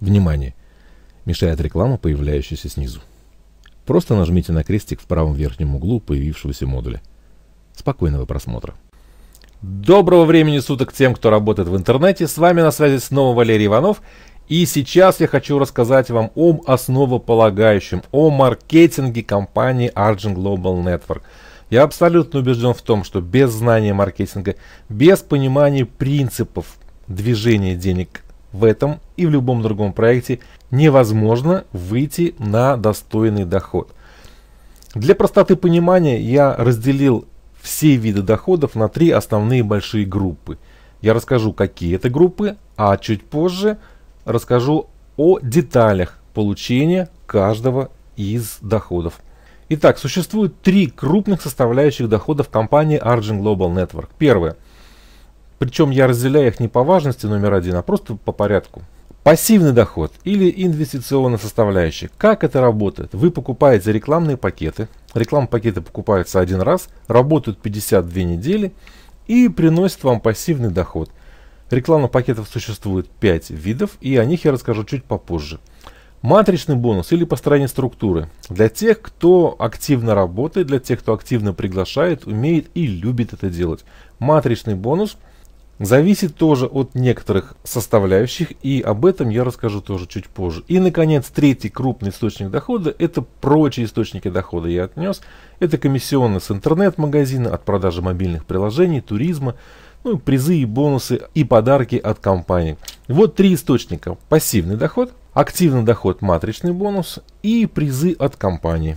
Внимание! Мешает реклама, появляющаяся снизу. Просто нажмите на крестик в правом верхнем углу появившегося модуля. Спокойного просмотра! Доброго времени суток тем, кто работает в интернете. С вами на связи снова Валерий Иванов. И сейчас я хочу рассказать вам о основополагающем, о маркетинге компании Argent Global Network. Я абсолютно убежден в том, что без знания маркетинга, без понимания принципов движения денег в этом и в любом другом проекте невозможно выйти на достойный доход. Для простоты понимания я разделил все виды доходов на три основные большие группы. Я расскажу, какие это группы, а чуть позже расскажу о деталях получения каждого из доходов. Итак, существует три крупных составляющих доходов компании Argent Global Network. Первое – причем я разделяю их не по важности номер один, а просто по порядку. Пассивный доход или инвестиционная составляющая. Как это работает? Вы покупаете рекламные пакеты. Рекламные пакеты покупаются один раз, работают 52 недели и приносят вам пассивный доход. Рекламных пакетов существует 5 видов, и о них я расскажу чуть попозже. Матричный бонус или построение структуры. Для тех, кто активно работает, для тех, кто активно приглашает, умеет и любит это делать. Матричный бонус – зависит тоже от некоторых составляющих, и об этом я расскажу тоже чуть позже. И, наконец, третий крупный источник дохода – это прочие источники дохода я отнес. Это комиссионы с интернет-магазина, от продажи мобильных приложений, туризма, ну, призы и бонусы, и подарки от компаний. Вот три источника – пассивный доход, активный доход – матричный бонус и призы от компаний.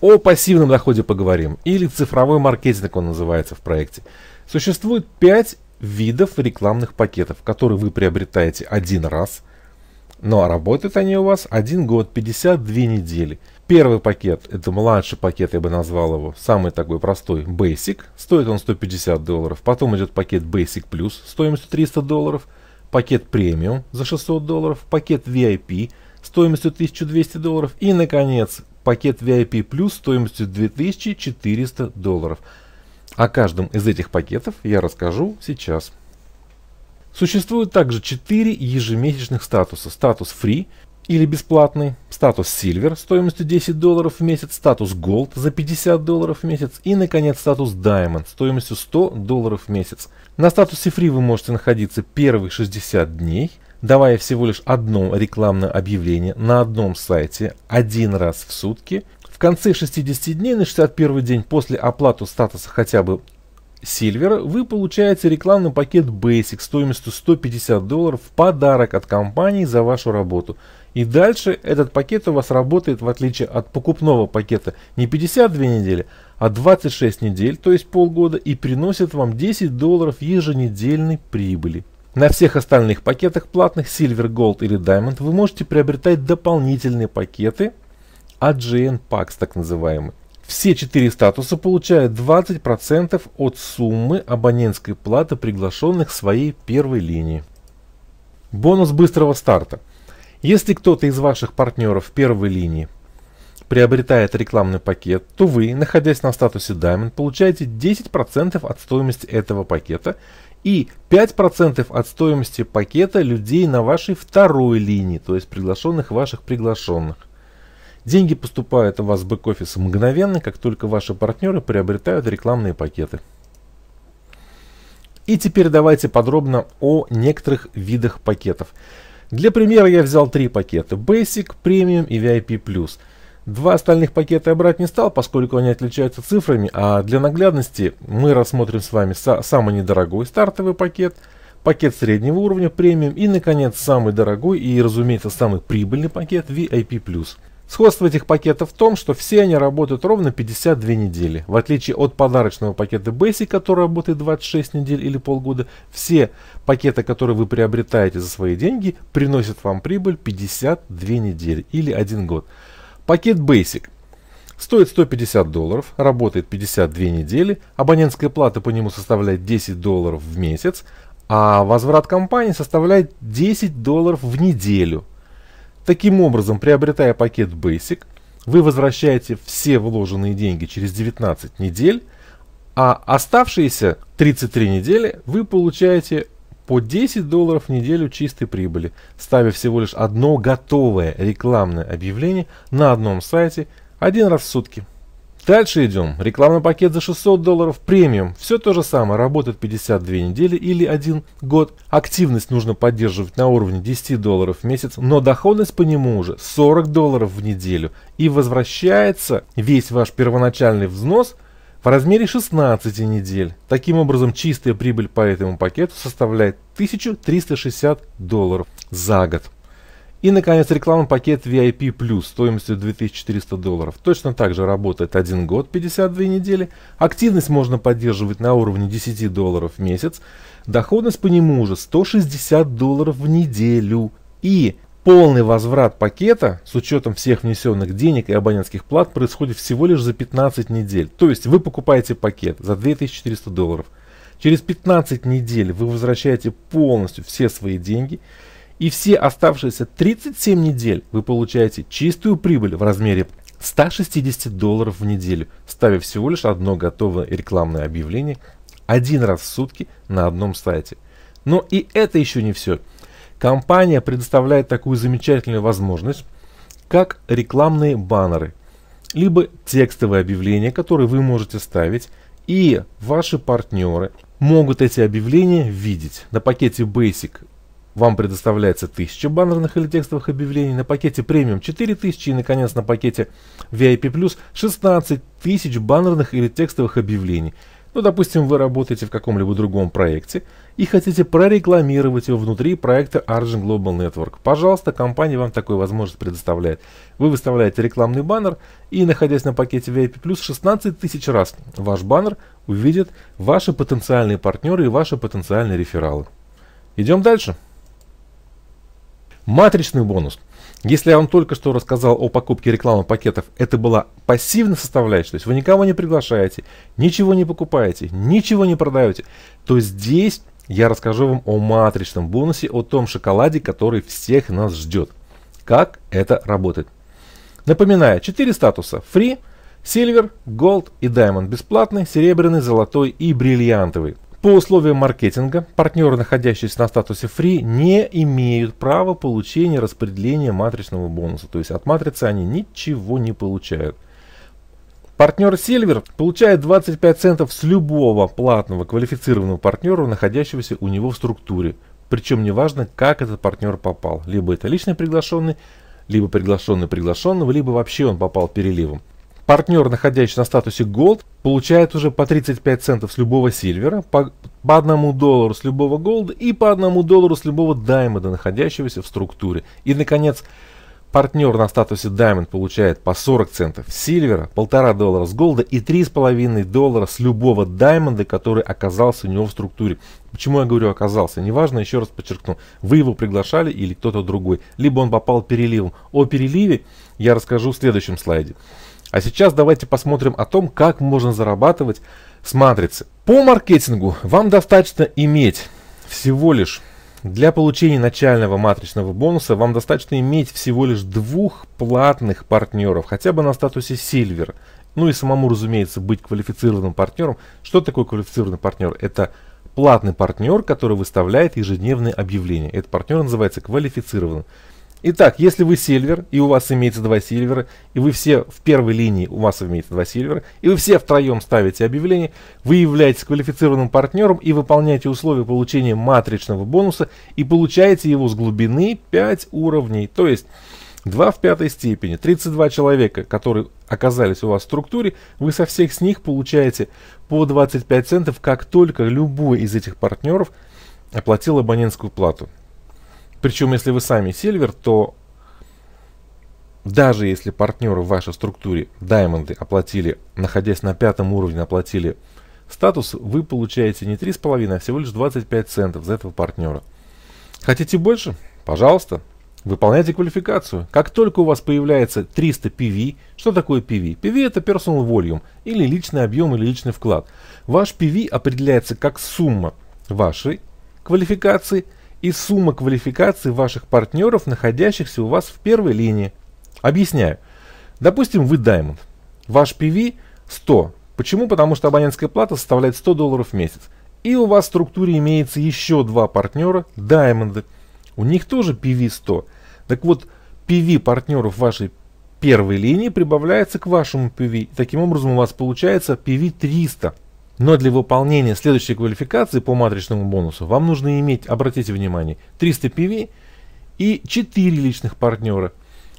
О пассивном доходе поговорим, или цифровой маркетинг он называется в проекте – Существует 5 видов рекламных пакетов, которые вы приобретаете один раз, но работают они у вас один год, 52 недели. Первый пакет, это младший пакет, я бы назвал его, самый такой простой, Basic, стоит он 150 долларов. Потом идет пакет Basic Plus стоимостью 300 долларов, пакет Premium за 600 долларов, пакет VIP стоимостью 1200 долларов и, наконец, пакет VIP Plus стоимостью 2400 долларов. О каждом из этих пакетов я расскажу сейчас. Существует также 4 ежемесячных статуса. Статус Free или бесплатный, статус Silver стоимостью 10 долларов в месяц, статус Gold за 50 долларов в месяц и, наконец, статус Diamond стоимостью 100 долларов в месяц. На статусе Free вы можете находиться первые 60 дней, давая всего лишь одно рекламное объявление на одном сайте один раз в сутки конце 60 дней на 61 день после оплаты статуса хотя бы сильвера, вы получаете рекламный пакет Basic стоимостью 150 долларов в подарок от компании за вашу работу. И дальше этот пакет у вас работает в отличие от покупного пакета не 52 недели, а 26 недель, то есть полгода, и приносит вам 10 долларов еженедельной прибыли. На всех остальных пакетах платных Silver, Gold или Diamond вы можете приобретать дополнительные пакеты AGN Pax так называемый. Все четыре статуса получают 20% от суммы абонентской платы приглашенных своей первой линии. Бонус быстрого старта. Если кто-то из ваших партнеров первой линии приобретает рекламный пакет, то вы, находясь на статусе Diamond, получаете 10% от стоимости этого пакета и 5% от стоимости пакета людей на вашей второй линии, то есть приглашенных ваших приглашенных. Деньги поступают у вас в бэк-офис мгновенно, как только ваши партнеры приобретают рекламные пакеты. И теперь давайте подробно о некоторых видах пакетов. Для примера я взял три пакета. Basic, Premium и VIP+. Два остальных пакета я брать не стал, поскольку они отличаются цифрами, а для наглядности мы рассмотрим с вами самый недорогой стартовый пакет, пакет среднего уровня Premium и, наконец, самый дорогой и, разумеется, самый прибыльный пакет VIP+. Сходство этих пакетов в том, что все они работают ровно 52 недели. В отличие от подарочного пакета Basic, который работает 26 недель или полгода, все пакеты, которые вы приобретаете за свои деньги, приносят вам прибыль 52 недели или 1 год. Пакет Basic стоит 150 долларов, работает 52 недели, абонентская плата по нему составляет 10 долларов в месяц, а возврат компании составляет 10 долларов в неделю – Таким образом, приобретая пакет Basic, вы возвращаете все вложенные деньги через 19 недель, а оставшиеся 33 недели вы получаете по 10 долларов в неделю чистой прибыли, ставя всего лишь одно готовое рекламное объявление на одном сайте один раз в сутки. Дальше идем. Рекламный пакет за 600 долларов, премиум. Все то же самое, работает 52 недели или 1 год. Активность нужно поддерживать на уровне 10 долларов в месяц, но доходность по нему уже 40 долларов в неделю. И возвращается весь ваш первоначальный взнос в размере 16 недель. Таким образом, чистая прибыль по этому пакету составляет 1360 долларов за год. И, наконец, рекламный пакет VIP+, стоимостью 2400 долларов. Точно так же работает 1 год, 52 недели. Активность можно поддерживать на уровне 10 долларов в месяц. Доходность по нему уже 160 долларов в неделю. И полный возврат пакета с учетом всех внесенных денег и абонентских плат происходит всего лишь за 15 недель. То есть вы покупаете пакет за 2400 долларов. Через 15 недель вы возвращаете полностью все свои деньги и все оставшиеся 37 недель вы получаете чистую прибыль в размере 160 долларов в неделю, ставя всего лишь одно готовое рекламное объявление один раз в сутки на одном сайте. Но и это еще не все. Компания предоставляет такую замечательную возможность, как рекламные баннеры, либо текстовые объявления, которые вы можете ставить, и ваши партнеры могут эти объявления видеть. На пакете Basic вам предоставляется 1000 баннерных или текстовых объявлений, на пакете премиум 4000 и, наконец, на пакете VIP Plus 16 тысяч баннерных или текстовых объявлений. Ну, допустим, вы работаете в каком-либо другом проекте и хотите прорекламировать его внутри проекта Argent Global Network. Пожалуйста, компания вам такую возможность предоставляет. Вы выставляете рекламный баннер и, находясь на пакете VIP+, 16 тысяч раз ваш баннер увидят ваши потенциальные партнеры и ваши потенциальные рефералы. Идем дальше. Матричный бонус. Если я вам только что рассказал о покупке рекламных пакетов, это была пассивная составляющая, то есть вы никого не приглашаете, ничего не покупаете, ничего не продаете, то здесь я расскажу вам о матричном бонусе, о том шоколаде, который всех нас ждет. Как это работает. Напоминаю, 4 статуса. Free, Silver, Gold и Diamond бесплатный, серебряный, золотой и бриллиантовый. По условиям маркетинга партнеры, находящиеся на статусе free, не имеют права получения распределения матричного бонуса. То есть от матрицы они ничего не получают. Партнер Silver получает 25 центов с любого платного квалифицированного партнера, находящегося у него в структуре. Причем неважно, как этот партнер попал. Либо это личный приглашенный, либо приглашенный приглашенного, либо вообще он попал переливом. Партнер, находящийся на статусе Gold, получает уже по 35 центов с любого сильвера, по, по 1 доллару с любого Gold и по 1 доллару с любого Diamond, находящегося в структуре. И, наконец, партнер на статусе Diamond получает по 40 центов с сильвера, 1,5 доллара с Gold и 3,5 доллара с любого Diamond, который оказался у него в структуре. Почему я говорю оказался? Неважно, еще раз подчеркну, вы его приглашали или кто-то другой, либо он попал переливом. О переливе я расскажу в следующем слайде. А сейчас давайте посмотрим о том, как можно зарабатывать с матрицы. По маркетингу вам достаточно иметь всего лишь для получения начального матричного бонуса вам достаточно иметь всего лишь двух платных партнеров, хотя бы на статусе Silver. Ну и самому, разумеется, быть квалифицированным партнером. Что такое квалифицированный партнер? Это платный партнер, который выставляет ежедневные объявления. Этот партнер называется квалифицированным. Итак, если вы сильвер, и у вас имеется два сильвера, и вы все в первой линии, у вас имеется два сильвера, и вы все втроем ставите объявление, вы являетесь квалифицированным партнером и выполняете условия получения матричного бонуса и получаете его с глубины 5 уровней. То есть 2 в пятой степени, 32 человека, которые оказались у вас в структуре, вы со всех с них получаете по 25 центов, как только любой из этих партнеров оплатил абонентскую плату. Причем, если вы сами Сильвер, то даже если партнеры в вашей структуре даймонды оплатили, находясь на пятом уровне, оплатили статус, вы получаете не 3,5, а всего лишь 25 центов за этого партнера. Хотите больше? Пожалуйста, выполняйте квалификацию. Как только у вас появляется 300 PV, что такое PV? PV это personal volume, или личный объем, или личный вклад. Ваш PV определяется как сумма вашей квалификации – и сумма квалификации ваших партнеров, находящихся у вас в первой линии. Объясняю. Допустим, вы Diamond. Ваш PV 100. Почему? Потому что абонентская плата составляет 100 долларов в месяц. И у вас в структуре имеется еще два партнера Diamond. У них тоже PV 100. Так вот, PV партнеров вашей первой линии прибавляется к вашему PV. Таким образом у вас получается PV 300. Но для выполнения следующей квалификации по матричному бонусу вам нужно иметь, обратите внимание, 300 PV и 4 личных партнера.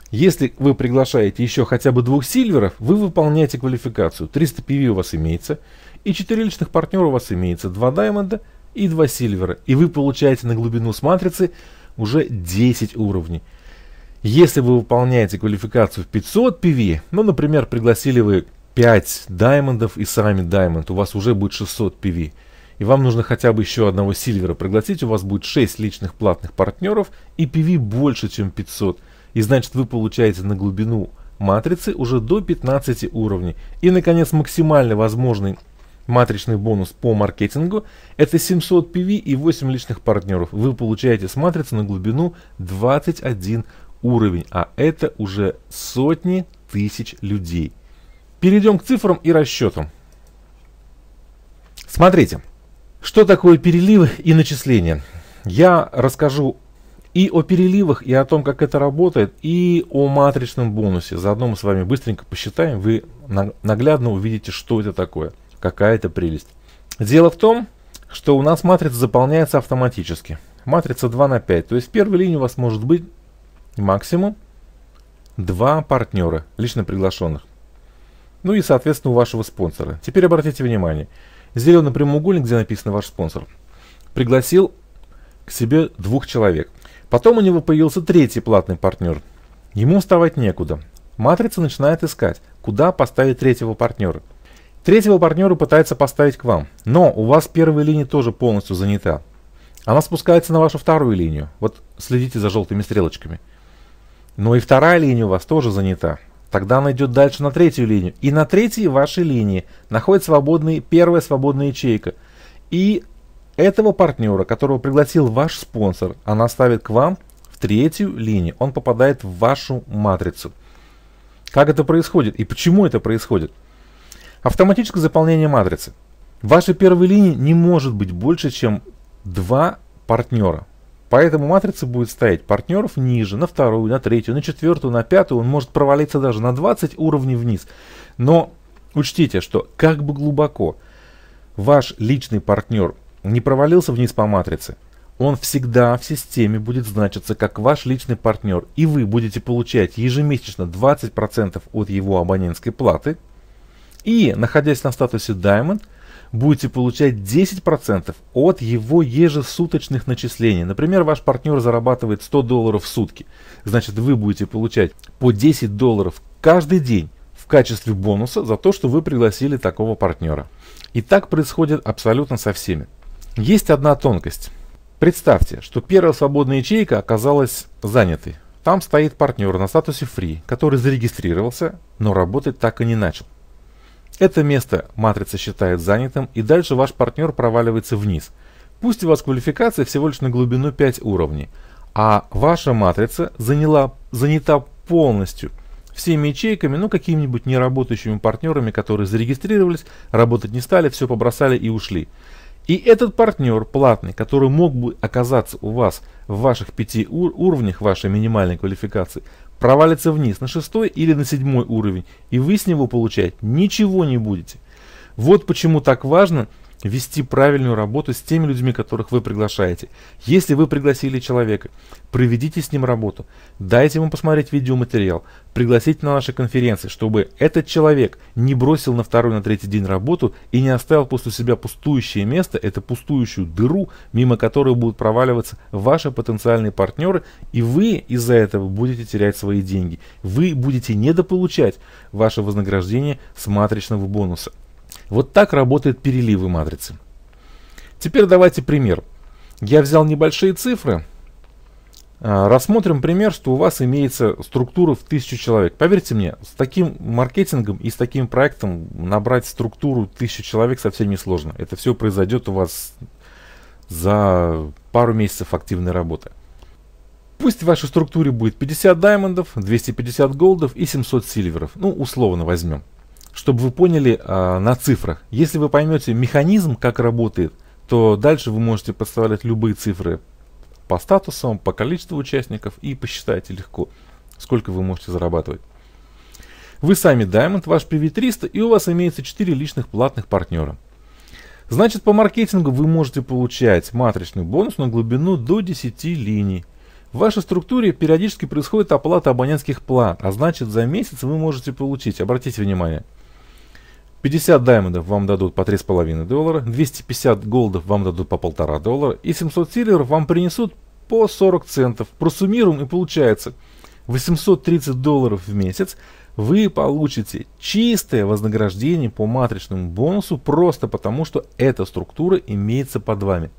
Если вы приглашаете еще хотя бы двух сильверов, вы выполняете квалификацию. 300 PV у вас имеется, и 4 личных партнера у вас имеется. 2 даймонда и 2 сильвера. И вы получаете на глубину с матрицы уже 10 уровней. Если вы выполняете квалификацию в 500 PV, ну, например, пригласили вы 5 даймондов и сами даймонд, у вас уже будет 600 PV. И вам нужно хотя бы еще одного сильвера пригласить у вас будет 6 личных платных партнеров и PV больше, чем 500. И значит вы получаете на глубину матрицы уже до 15 уровней. И наконец максимально возможный матричный бонус по маркетингу это 700 PV и 8 личных партнеров. Вы получаете с матрицы на глубину 21 уровень, а это уже сотни тысяч людей. Перейдем к цифрам и расчетам. Смотрите, что такое переливы и начисления. Я расскажу и о переливах, и о том, как это работает, и о матричном бонусе. Заодно мы с вами быстренько посчитаем, вы наглядно увидите, что это такое, какая это прелесть. Дело в том, что у нас матрица заполняется автоматически. Матрица 2 на 5, то есть в первой линии у вас может быть максимум 2 партнера, лично приглашенных ну и, соответственно, у вашего спонсора. Теперь обратите внимание, зеленый прямоугольник, где написано ваш спонсор, пригласил к себе двух человек. Потом у него появился третий платный партнер. Ему вставать некуда. Матрица начинает искать, куда поставить третьего партнера. Третьего партнера пытается поставить к вам, но у вас первая линия тоже полностью занята. Она спускается на вашу вторую линию. Вот следите за желтыми стрелочками. Но и вторая линия у вас тоже занята. Тогда она идет дальше на третью линию. И на третьей вашей линии находится свободный, первая свободная ячейка. И этого партнера, которого пригласил ваш спонсор, она ставит к вам в третью линию. Он попадает в вашу матрицу. Как это происходит и почему это происходит? Автоматическое заполнение матрицы. В вашей первой линии не может быть больше, чем два партнера. Поэтому матрица будет стоять партнеров ниже, на вторую, на третью, на четвертую, на пятую. Он может провалиться даже на 20 уровней вниз. Но учтите, что как бы глубоко ваш личный партнер не провалился вниз по матрице, он всегда в системе будет значиться как ваш личный партнер, и вы будете получать ежемесячно 20% от его абонентской платы, и, находясь на статусе Diamond, будете получать 10% от его ежесуточных начислений. Например, ваш партнер зарабатывает 100 долларов в сутки. Значит, вы будете получать по 10 долларов каждый день в качестве бонуса за то, что вы пригласили такого партнера. И так происходит абсолютно со всеми. Есть одна тонкость. Представьте, что первая свободная ячейка оказалась занятой. Там стоит партнер на статусе free, который зарегистрировался, но работать так и не начал. Это место матрица считает занятым, и дальше ваш партнер проваливается вниз. Пусть у вас квалификация всего лишь на глубину 5 уровней, а ваша матрица заняла, занята полностью всеми ячейками, ну какими-нибудь неработающими партнерами, которые зарегистрировались, работать не стали, все побросали и ушли. И этот партнер платный, который мог бы оказаться у вас в ваших пяти ур уровнях вашей минимальной квалификации, провалится вниз на шестой или на седьмой уровень, и вы с него получать ничего не будете. Вот почему так важно – вести правильную работу с теми людьми, которых вы приглашаете. Если вы пригласили человека, проведите с ним работу, дайте ему посмотреть видеоматериал, пригласите на наши конференции, чтобы этот человек не бросил на второй, на третий день работу и не оставил после себя пустующее место, это пустующую дыру, мимо которой будут проваливаться ваши потенциальные партнеры, и вы из-за этого будете терять свои деньги. Вы будете недополучать ваше вознаграждение с матричного бонуса. Вот так работают переливы матрицы. Теперь давайте пример. Я взял небольшие цифры. А, рассмотрим пример, что у вас имеется структура в тысячу человек. Поверьте мне, с таким маркетингом и с таким проектом набрать структуру тысячу человек совсем не сложно. Это все произойдет у вас за пару месяцев активной работы. Пусть в вашей структуре будет 50 даймондов, 250 голдов и 700 сильверов. Ну, условно возьмем чтобы вы поняли э, на цифрах. Если вы поймете механизм, как работает, то дальше вы можете подставлять любые цифры по статусам, по количеству участников и посчитайте легко, сколько вы можете зарабатывать. Вы сами Diamond, ваш PV300 и у вас имеется 4 личных платных партнера. Значит, по маркетингу вы можете получать матричный бонус на глубину до 10 линий. В вашей структуре периодически происходит оплата абонентских план, а значит за месяц вы можете получить, обратите внимание, 50 даймондов вам дадут по 3,5 доллара, 250 голдов вам дадут по 1,5 доллара и 700 сильверов вам принесут по 40 центов. Просуммируем и получается 830 долларов в месяц вы получите чистое вознаграждение по матричному бонусу просто потому, что эта структура имеется под вами.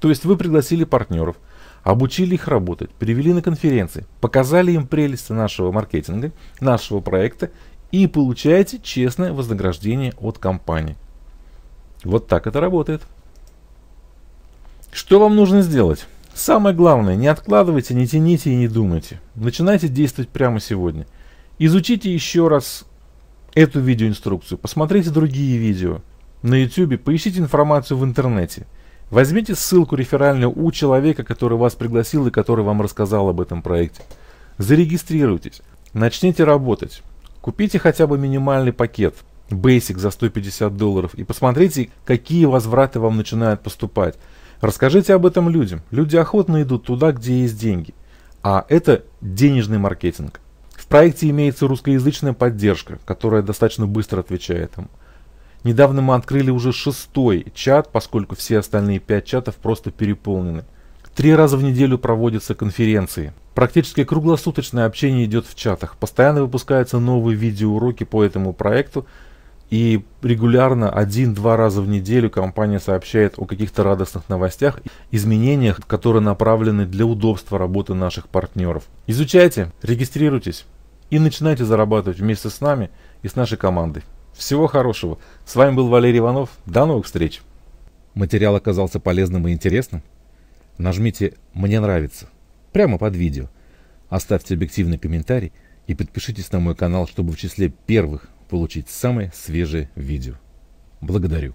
То есть вы пригласили партнеров, обучили их работать, привели на конференции, показали им прелести нашего маркетинга, нашего проекта и получаете честное вознаграждение от компании. Вот так это работает. Что вам нужно сделать? Самое главное, не откладывайте, не тяните и не думайте. Начинайте действовать прямо сегодня. Изучите еще раз эту видеоинструкцию, посмотрите другие видео на YouTube, поищите информацию в интернете. Возьмите ссылку реферальную у человека, который вас пригласил и который вам рассказал об этом проекте. Зарегистрируйтесь, начните работать. Купите хотя бы минимальный пакет, Basic за 150 долларов и посмотрите, какие возвраты вам начинают поступать. Расскажите об этом людям. Люди охотно идут туда, где есть деньги. А это денежный маркетинг. В проекте имеется русскоязычная поддержка, которая достаточно быстро отвечает им. Недавно мы открыли уже шестой чат, поскольку все остальные пять чатов просто переполнены. Три раза в неделю проводятся конференции. Практически круглосуточное общение идет в чатах. Постоянно выпускаются новые видеоуроки по этому проекту. И регулярно один-два раза в неделю компания сообщает о каких-то радостных новостях, изменениях, которые направлены для удобства работы наших партнеров. Изучайте, регистрируйтесь и начинайте зарабатывать вместе с нами и с нашей командой. Всего хорошего. С вами был Валерий Иванов. До новых встреч. Материал оказался полезным и интересным? Нажмите «Мне нравится» прямо под видео. Оставьте объективный комментарий и подпишитесь на мой канал, чтобы в числе первых получить самые свежие видео. Благодарю.